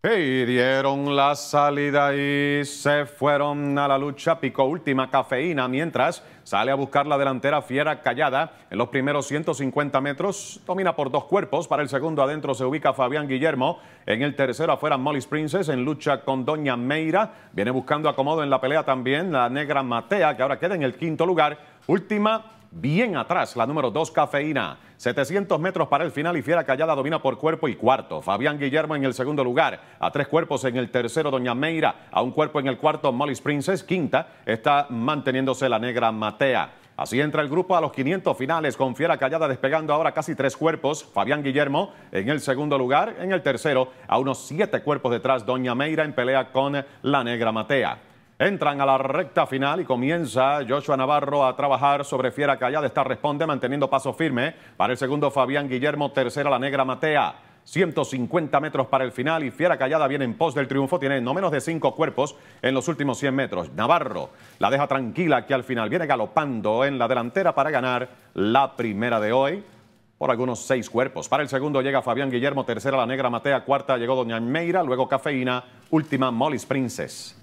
Y dieron la salida y se fueron a la lucha. Picó última cafeína mientras sale a buscar la delantera Fiera Callada. En los primeros 150 metros domina por dos cuerpos. Para el segundo adentro se ubica Fabián Guillermo. En el tercero afuera Molly Princess en lucha con Doña Meira. Viene buscando acomodo en la pelea también la negra Matea que ahora queda en el quinto lugar. Última bien atrás. La número 2, Cafeína. 700 metros para el final y Fiera Callada domina por cuerpo y cuarto. Fabián Guillermo en el segundo lugar. A tres cuerpos en el tercero, Doña Meira. A un cuerpo en el cuarto, molly Princess. Quinta está manteniéndose la negra Matea. Así entra el grupo a los 500 finales con Fiera Callada despegando ahora casi tres cuerpos. Fabián Guillermo en el segundo lugar. En el tercero, a unos siete cuerpos detrás, Doña Meira en pelea con la negra Matea. Entran a la recta final y comienza Joshua Navarro a trabajar sobre Fiera Callada. Esta responde manteniendo paso firme para el segundo Fabián Guillermo, tercera la negra Matea. 150 metros para el final y Fiera Callada viene en pos del triunfo. Tiene no menos de cinco cuerpos en los últimos 100 metros. Navarro la deja tranquila que al final viene galopando en la delantera para ganar la primera de hoy por algunos seis cuerpos. Para el segundo llega Fabián Guillermo, tercera la negra Matea, cuarta llegó Doña Meira, luego Cafeína, última Mollis Princess.